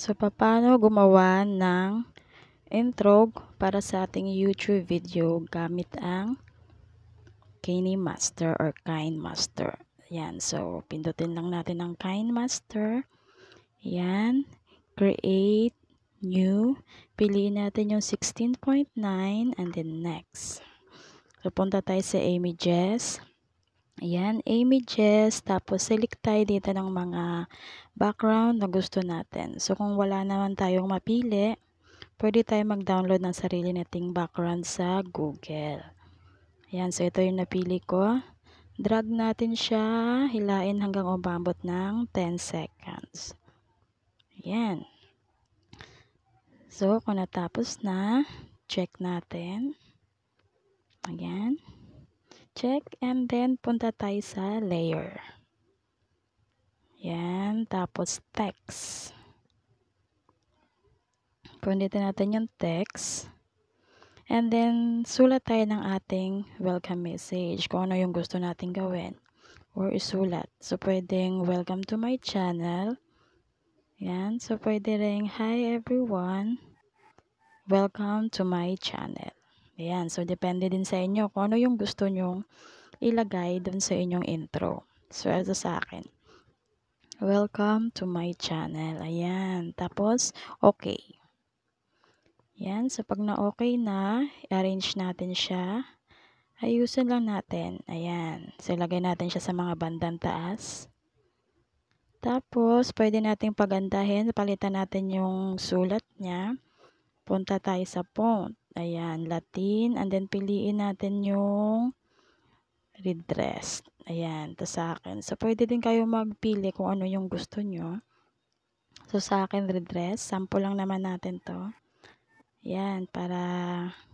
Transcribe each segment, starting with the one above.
So, paano gumawa ng intro para sa ating YouTube video gamit ang Kini Master or Kind Master. Ayan. So, pindutin lang natin ang Kind Master. Ayan. Create new. Piliin natin yung 16.9 and then next. So, punta tayo sa images. Ayan, images. Tapos, select tayo dito ng mga background na gusto natin. So, kung wala naman tayong mapili, pwede tayong mag-download ng sarili nating background sa Google. Ayan, so ito yung napili ko. Drag natin siya, hilain hanggang umabot ng 10 seconds. Ayan. So, kung natapos na, check natin. Ayan. Check and then punta tayo sa layer. Yan. Tapos text. Punditin natin yung text. And then, sulat tayo ng ating welcome message. Kung ano yung gusto natin gawin. Or isulat. So, pwedeng welcome to my channel. Yan. So, pwede rin, hi everyone. Welcome to my channel. Yan. So, depende din sa inyo kung ano yung gusto nyong ilagay dun sa inyong intro. So, ito sa akin. Welcome to my channel. Ayan. Tapos, okay. Ayan. So, pag na-okay na, arrange natin siya. Ayusin lang natin. Ayan. So, ilagay natin siya sa mga bandang taas. Tapos, pwede nating pagandahin. Palitan natin yung sulat niya. Punta tayo sa font. Ayan, Latin. And then, piliin natin yung redress. Ayan, to sa akin. So, pwede din kayo magpili kung ano yung gusto nyo. So, sa akin, redress. Sample lang naman natin to. Ayan, para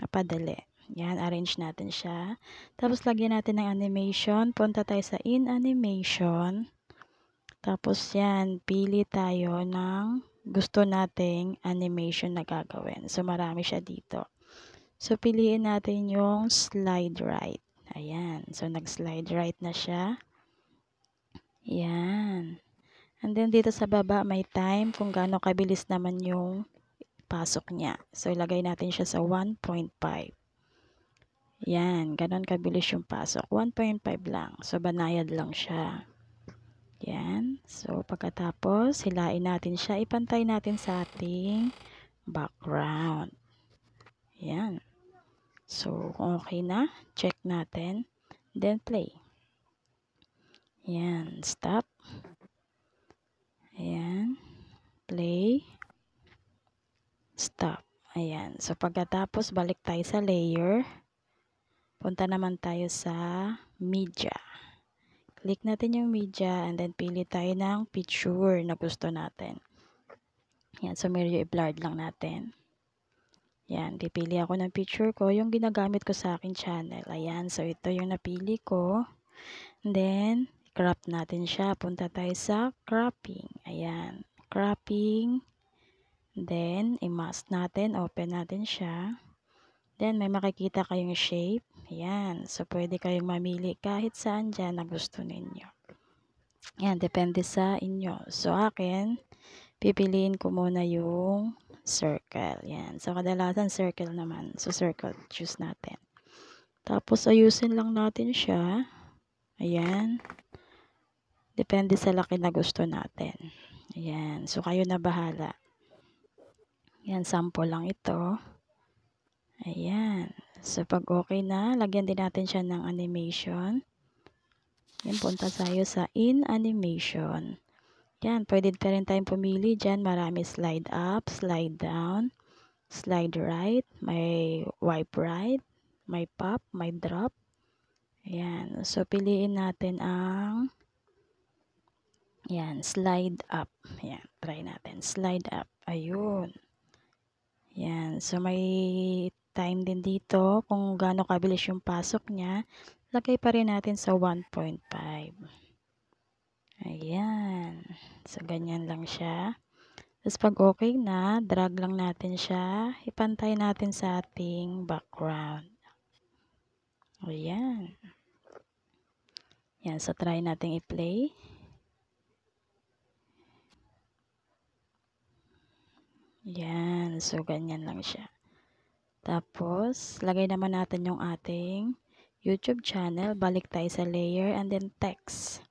mapadali. Ayan, arrange natin siya. Tapos, lagyan natin ng animation. Punta tayo sa in animation. Tapos, yan, pili tayo ng gusto nating animation na gagawin. So, marami siya dito. So, piliin natin yung slide right. Ayan. So, nag-slide right na siya. Ayan. And then, dito sa baba, may time kung gaano kabilis naman yung pasok niya. So, ilagay natin siya sa 1.5. Ayan. ganon kabilis yung pasok. 1.5 lang. So, banayad lang siya. Ayan. So, pagkatapos, hilain natin siya. Ipantay natin sa ating background. Ayan. So, kung okay na, check natin. Then, play. Ayan, stop. Ayan, play. Stop. Ayan. So, pagkatapos, balik tayo sa layer. Punta naman tayo sa media. Click natin yung media and then pili tayo ng picture na gusto natin. Ayan, so medyo i-blurred lang natin. Yan, pipili ako ng picture ko, yung ginagamit ko sa akin channel. Ayan, so ito yung napili ko. Then, crop natin siya. Punta tayo sa cropping. Ayan, cropping. Then, i-mask natin, open natin siya. Then, may makikita kayong shape. Ayan, so pwede kayong mamili kahit saan dyan na gusto ninyo. Ayan, depende sa inyo. So, akin, pipiliin ko muna yung circle. Yan. So, kadalasan circle naman. So, circle choose natin. Tapos, ayusin lang natin siya. Ayan. Depende sa laki na gusto natin. Ayan. So, kayo na bahala. Ayan, sample lang ito. Ayan. So, pag okay na, lagyan din natin siya ng animation. Ayan, punta tayo sa in animation. Yan, pwede pa rin tayong pumili dyan. Marami slide up, slide down, slide right, may wipe right, may pop, may drop. Ayan. So, piliin natin ang yan, slide up. Yan, try natin. Slide up. Ayun. Yan. So, may time din dito kung gaano kabilis yung pasok niya. Lagay pa rin natin sa 1.5. Ayan. So, ganyan lang siya. Tapos, pag okay na, drag lang natin siya. Ipantay natin sa ating background. Ayan. Ayan. So, try natin i-play. Ayan. So, ganyan lang siya. Tapos, lagay naman natin yung ating YouTube channel. Balik tayo sa layer and then text.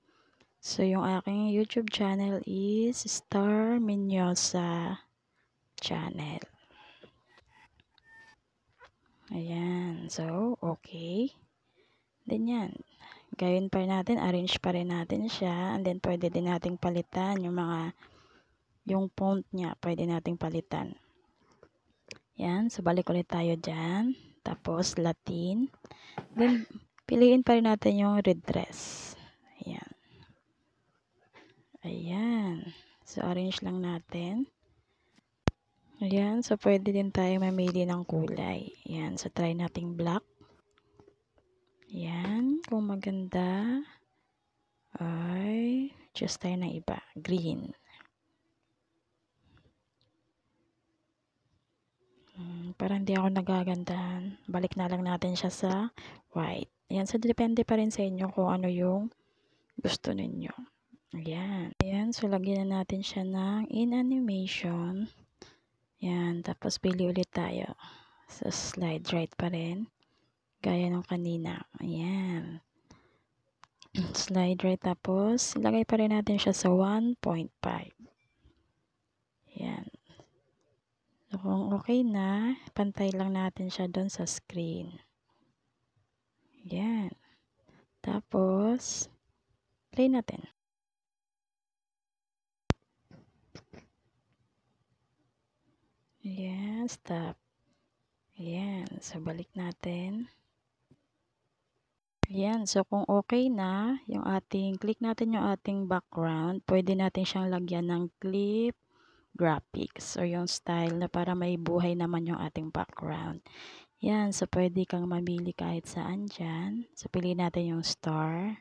So, yung aking YouTube channel is Star Minyosa Channel. Ayan. So, okay. Then, yan. Gawin pa rin natin. Arrange pa rin natin siya. And then, pwede din nating palitan yung mga, yung font niya. Pwede nating palitan. Yan. So, balik ulit tayo dyan. Tapos, Latin. Then, piliin pa rin natin yung red dress. Ayan. Ayan. So, arrange lang natin. Ayan. So, pwede din tayo mamili ng kulay. Ayan. So, try nating black. Ayan. Kung maganda, ay, choose tayo ng iba. Green. Hmm, para hindi ako nagagandahan. Balik na lang natin siya sa white. Ayan. So, depende pa rin sa inyo kung ano yung gusto ninyo. Ayan. Ayan, so lagyan na natin siya ng in animation. Ayan, tapos pili ulit tayo. So slide right pa rin. Gaya nung kanina. Ayan. Slide right tapos ilagay pa rin natin siya sa 1.5. Ayan. So kung okay na, pantay lang natin siya doon sa screen. Ayan. Tapos, play natin. Ayan, stop. Ayan, so balik natin. Ayan, so kung okay na, yung ating, click natin yung ating background, pwede natin siyang lagyan ng clip graphics or yung style na para may buhay naman yung ating background. Yan, so pwede kang mamili kahit saan dyan. So, pili natin yung star.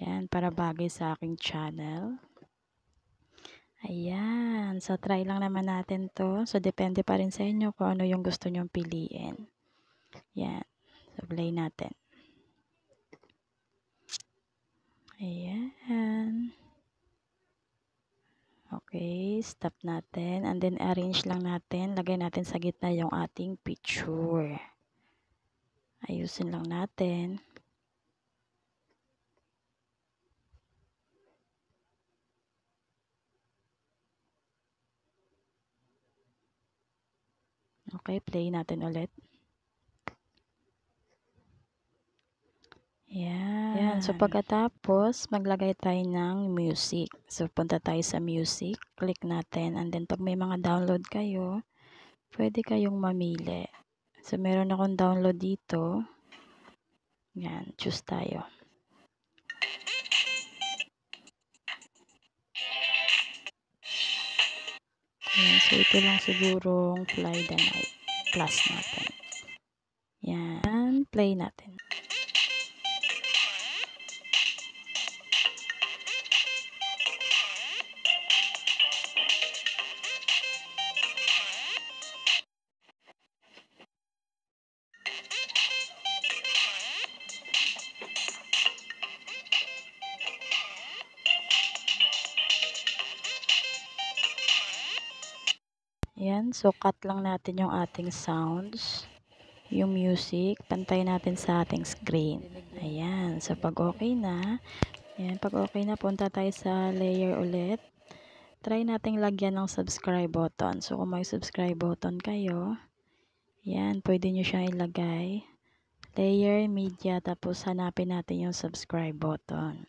Yan, para bagay sa aking channel. Ayan. So, try lang naman natin to. So, depende pa rin sa inyo kung ano yung gusto nyong piliin. Ayan. So, play natin. Ayan. Okay. Stop natin. And then, arrange lang natin. Lagay natin sa gitna yung ating picture. Ayusin lang natin. Okay, play natin ulit. Yan. Yan. So, pagkatapos, maglagay tayo ng music. So, punta tayo sa music. Click natin. And then, pag may mga download kayo, pwede kayong mamili. So, meron akong download dito. Yan. Choose tayo. Ayan, so ito lang siguro ang fly the night class natin. Yan, play natin. Yan, so cut lang natin yung ating sounds. Yung music, pantay natin sa ating screen. Ayan, so pag okay na, yan, pag okay na, punta tayo sa layer ulit. Try nating lagyan ng subscribe button. So kung may subscribe button kayo, yan, pwede nyo siyang ilagay. Layer, media, tapos hanapin natin yung subscribe button.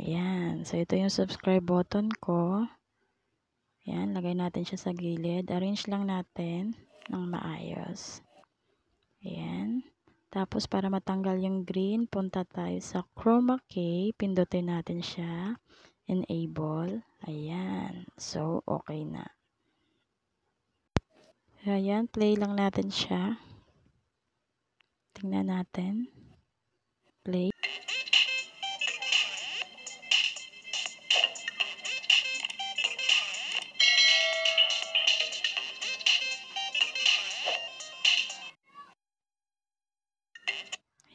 Ayan, so ito yung subscribe button ko. Ayan, lagay natin siya sa gilid. Arrange lang natin ng maayos. Ayan. Tapos, para matanggal yung green, punta tayo sa chroma key. Pindutin natin siya. Enable. Ayan. So, okay na. Ayan, play lang natin siya. Tingnan natin. Play.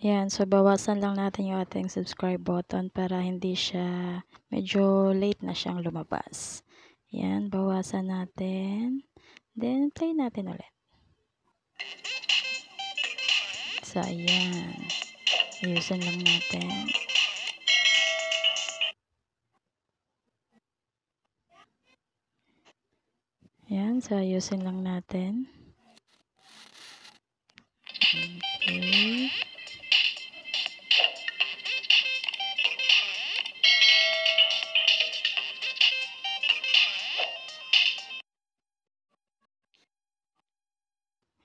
Yan, so bawasan lang natin yung ating subscribe button para hindi siya, medyo late na siyang lumabas. Yan, bawasan natin. Then, play natin ulit. So, ayan. Ayusin lang natin. Ayan, so ayusin lang natin.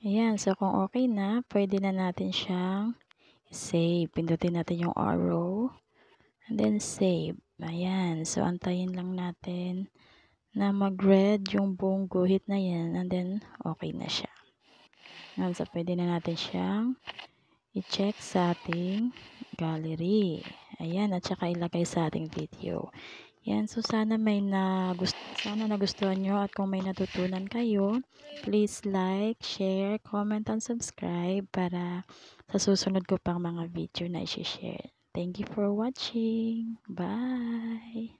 Ayan, so kung okay na, pwede na natin siyang save. Pindutin natin yung arrow. And then save. Ayan, so antayin lang natin na mag-red yung buong guhit na yan. And then, okay na siya. Ayan, so pwede na natin siyang i-check sa ating gallery. Ayan, at saka ilagay sa ating video. Yan, so sana may nagust sana nagustuhan nyo at kung may natutunan kayo, please like, share, comment, and subscribe para sa susunod ko pang mga video na i share Thank you for watching. Bye!